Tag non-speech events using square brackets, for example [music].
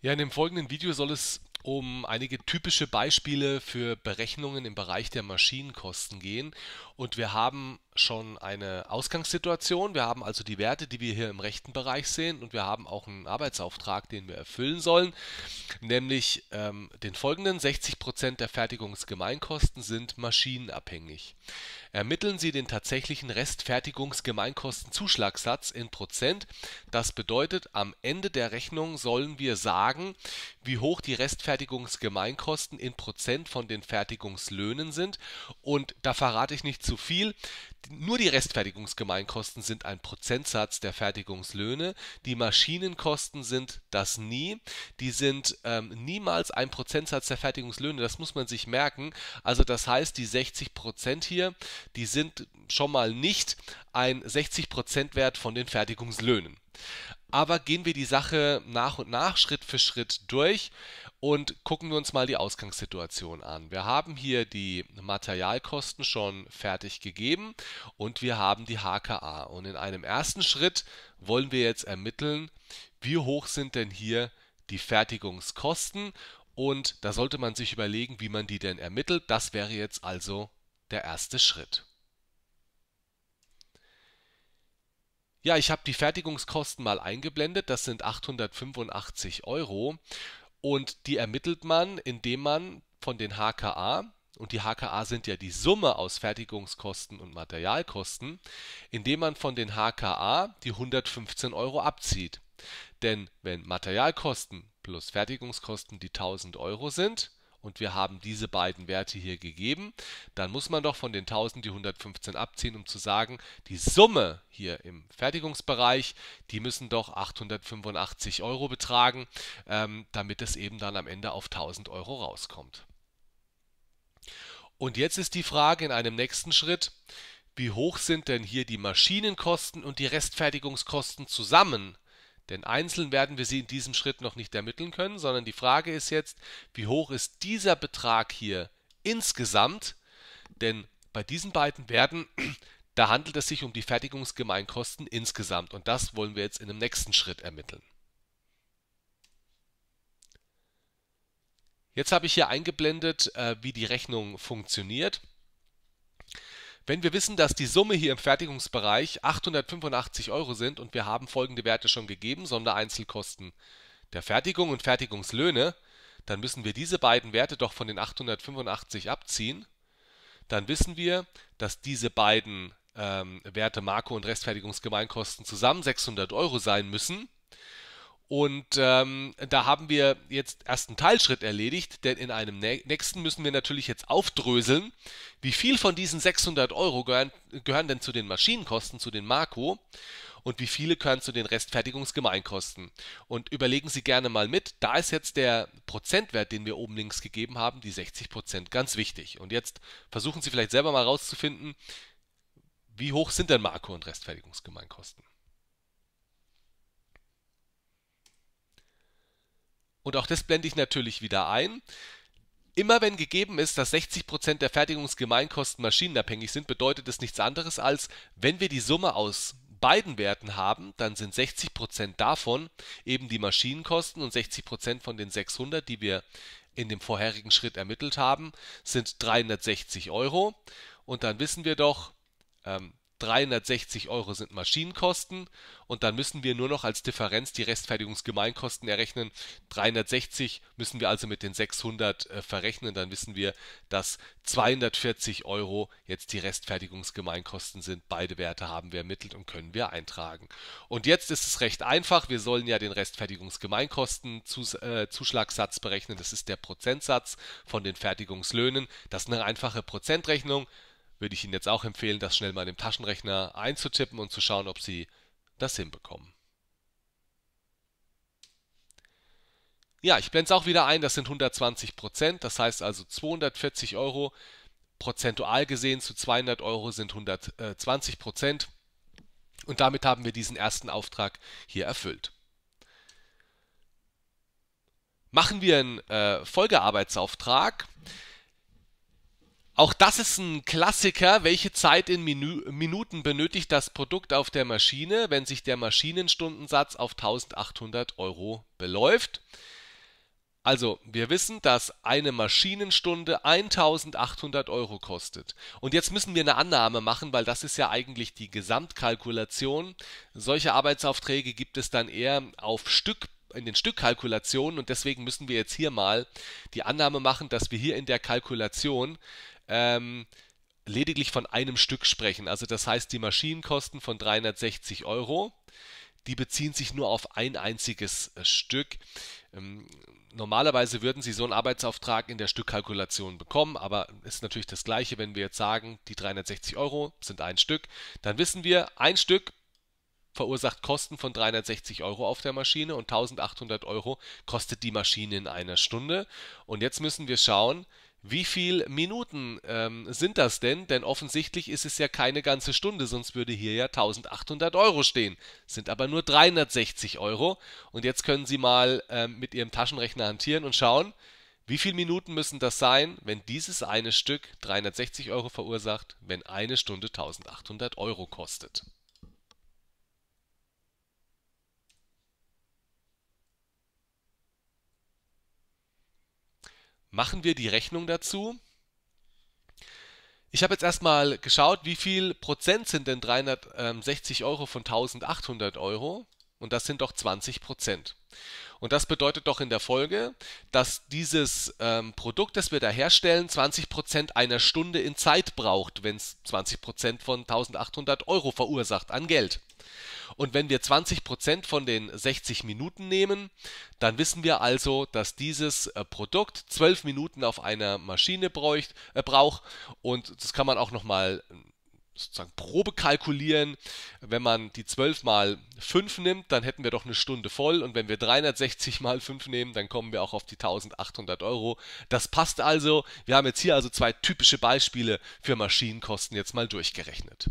Ja, in dem folgenden Video soll es um einige typische Beispiele für Berechnungen im Bereich der Maschinenkosten gehen. Und wir haben schon eine Ausgangssituation. Wir haben also die Werte, die wir hier im rechten Bereich sehen und wir haben auch einen Arbeitsauftrag, den wir erfüllen sollen, nämlich ähm, den folgenden. 60% der Fertigungsgemeinkosten sind maschinenabhängig. Ermitteln Sie den tatsächlichen Restfertigungsgemeinkostenzuschlagsatz in Prozent. Das bedeutet, am Ende der Rechnung sollen wir sagen, wie hoch die Restfertigungsgemeinkosten in Prozent von den Fertigungslöhnen sind. Und da verrate ich nicht zu viel. Nur die Restfertigungsgemeinkosten sind ein Prozentsatz der Fertigungslöhne. Die Maschinenkosten sind das nie. Die sind ähm, niemals ein Prozentsatz der Fertigungslöhne. Das muss man sich merken. Also das heißt, die 60 Prozent hier, die sind schon mal nicht ein 60 Prozent Wert von den Fertigungslöhnen. Aber gehen wir die Sache nach und nach, Schritt für Schritt durch und gucken wir uns mal die Ausgangssituation an. Wir haben hier die Materialkosten schon fertig gegeben und wir haben die HKA. Und in einem ersten Schritt wollen wir jetzt ermitteln, wie hoch sind denn hier die Fertigungskosten. Und da sollte man sich überlegen, wie man die denn ermittelt. Das wäre jetzt also der erste Schritt. Ja, ich habe die Fertigungskosten mal eingeblendet. Das sind 885 Euro. Und die ermittelt man, indem man von den HKA, und die HKA sind ja die Summe aus Fertigungskosten und Materialkosten, indem man von den HKA die 115 Euro abzieht. Denn wenn Materialkosten plus Fertigungskosten die 1000 Euro sind, und wir haben diese beiden Werte hier gegeben, dann muss man doch von den 1000 die 115 abziehen, um zu sagen, die Summe hier im Fertigungsbereich, die müssen doch 885 Euro betragen, ähm, damit es eben dann am Ende auf 1000 Euro rauskommt. Und jetzt ist die Frage in einem nächsten Schritt, wie hoch sind denn hier die Maschinenkosten und die Restfertigungskosten zusammen? Denn einzeln werden wir sie in diesem Schritt noch nicht ermitteln können, sondern die Frage ist jetzt, wie hoch ist dieser Betrag hier insgesamt? Denn bei diesen beiden Werten, [clears throat] da handelt es sich um die Fertigungsgemeinkosten insgesamt und das wollen wir jetzt in dem nächsten Schritt ermitteln. Jetzt habe ich hier eingeblendet, äh, wie die Rechnung funktioniert. Wenn wir wissen, dass die Summe hier im Fertigungsbereich 885 Euro sind und wir haben folgende Werte schon gegeben, Sondereinzelkosten der Fertigung und Fertigungslöhne, dann müssen wir diese beiden Werte doch von den 885 abziehen. Dann wissen wir, dass diese beiden ähm, Werte Marco und Restfertigungsgemeinkosten zusammen 600 Euro sein müssen. Und ähm, da haben wir jetzt erst einen Teilschritt erledigt, denn in einem nächsten müssen wir natürlich jetzt aufdröseln, wie viel von diesen 600 Euro gehören, gehören denn zu den Maschinenkosten, zu den Marco und wie viele gehören zu den Restfertigungsgemeinkosten. Und überlegen Sie gerne mal mit, da ist jetzt der Prozentwert, den wir oben links gegeben haben, die 60 Prozent, ganz wichtig. Und jetzt versuchen Sie vielleicht selber mal rauszufinden, wie hoch sind denn Marco und Restfertigungsgemeinkosten. und auch das blende ich natürlich wieder ein. Immer wenn gegeben ist, dass 60% der Fertigungsgemeinkosten maschinenabhängig sind, bedeutet das nichts anderes als, wenn wir die Summe aus beiden Werten haben, dann sind 60% davon eben die Maschinenkosten und 60% von den 600, die wir in dem vorherigen Schritt ermittelt haben, sind 360 Euro. Und dann wissen wir doch, ähm, 360 Euro sind Maschinenkosten und dann müssen wir nur noch als Differenz die Restfertigungsgemeinkosten errechnen. 360 müssen wir also mit den 600 äh, verrechnen, dann wissen wir, dass 240 Euro jetzt die Restfertigungsgemeinkosten sind. Beide Werte haben wir ermittelt und können wir eintragen. Und jetzt ist es recht einfach. Wir sollen ja den Restfertigungsgemeinkostenzuschlagsatz äh, berechnen. Das ist der Prozentsatz von den Fertigungslöhnen. Das ist eine einfache Prozentrechnung würde ich Ihnen jetzt auch empfehlen, das schnell mal im Taschenrechner einzutippen und zu schauen, ob Sie das hinbekommen. Ja, ich blende es auch wieder ein, das sind 120 Prozent, das heißt also 240 Euro prozentual gesehen zu 200 Euro sind 120 Prozent. Und damit haben wir diesen ersten Auftrag hier erfüllt. Machen wir einen äh, Folgearbeitsauftrag. Auch das ist ein Klassiker. Welche Zeit in Minu Minuten benötigt das Produkt auf der Maschine, wenn sich der Maschinenstundensatz auf 1800 Euro beläuft? Also, wir wissen, dass eine Maschinenstunde 1800 Euro kostet. Und jetzt müssen wir eine Annahme machen, weil das ist ja eigentlich die Gesamtkalkulation. Solche Arbeitsaufträge gibt es dann eher auf Stück in den Stückkalkulationen und deswegen müssen wir jetzt hier mal die Annahme machen, dass wir hier in der Kalkulation ähm, lediglich von einem Stück sprechen. Also das heißt, die Maschinenkosten von 360 Euro, die beziehen sich nur auf ein einziges äh, Stück. Ähm, normalerweise würden Sie so einen Arbeitsauftrag in der Stückkalkulation bekommen, aber es ist natürlich das gleiche, wenn wir jetzt sagen, die 360 Euro sind ein Stück, dann wissen wir, ein Stück verursacht Kosten von 360 Euro auf der Maschine und 1800 Euro kostet die Maschine in einer Stunde. Und jetzt müssen wir schauen, wie viele Minuten ähm, sind das denn? Denn offensichtlich ist es ja keine ganze Stunde, sonst würde hier ja 1800 Euro stehen. Sind aber nur 360 Euro. Und jetzt können Sie mal ähm, mit Ihrem Taschenrechner hantieren und schauen, wie viele Minuten müssen das sein, wenn dieses eine Stück 360 Euro verursacht, wenn eine Stunde 1800 Euro kostet. machen wir die Rechnung dazu. Ich habe jetzt erstmal geschaut, wie viel Prozent sind denn 360 Euro von 1800 Euro? Und das sind doch 20 Prozent. Und das bedeutet doch in der Folge, dass dieses ähm, Produkt, das wir da herstellen, 20 Prozent einer Stunde in Zeit braucht, wenn es 20 Prozent von 1800 Euro verursacht an Geld. Und wenn wir 20% von den 60 Minuten nehmen, dann wissen wir also, dass dieses äh, Produkt 12 Minuten auf einer Maschine bräucht, äh, braucht. Und das kann man auch nochmal ähm, sozusagen Probe kalkulieren. Wenn man die 12 mal 5 nimmt, dann hätten wir doch eine Stunde voll. Und wenn wir 360 mal 5 nehmen, dann kommen wir auch auf die 1800 Euro. Das passt also. Wir haben jetzt hier also zwei typische Beispiele für Maschinenkosten jetzt mal durchgerechnet.